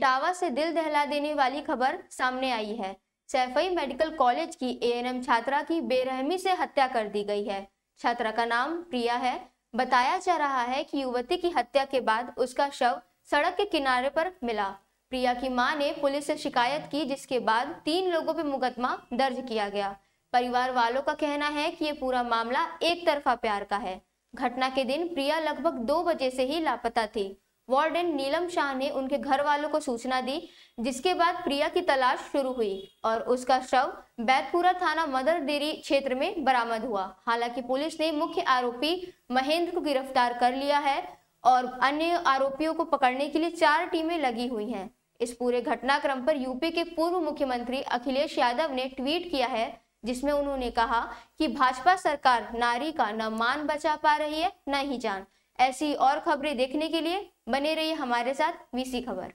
इटावा से दिल दहला देने वाली खबर सामने आई है सैफई मेडिकल कॉलेज की एएनएम छात्रा की बेरहमी से हत्या कर दी गई है छात्रा का नाम प्रिया है बताया जा रहा है कि युवती की हत्या के बाद उसका शव सड़क के किनारे पर मिला प्रिया की मां ने पुलिस से शिकायत की जिसके बाद तीन लोगों पर मुकदमा दर्ज किया गया परिवार वालों का कहना है कि ये पूरा मामला एक तरफा प्यार का है घटना के दिन प्रिया लगभग दो बजे से ही लापता थी वार्डन नीलम शाह ने उनके घर वालों को सूचना दी जिसके बाद प्रिया की तलाश शुरू हुई और उसका शव बैतपुरा थाना मदर डेरी क्षेत्र में बरामद हुआ हालांकि पुलिस ने मुख्य आरोपी महेंद्र को गिरफ्तार कर लिया है और अन्य आरोपियों को पकड़ने के लिए चार टीमें लगी हुई हैं इस पूरे घटनाक्रम पर यूपी के पूर्व मुख्यमंत्री अखिलेश यादव ने ट्वीट किया है जिसमें उन्होंने कहा कि भाजपा सरकार नारी का न मान बचा पा रही है न ही जान ऐसी और खबरें देखने के लिए बने रहिए हमारे साथ वीसी खबर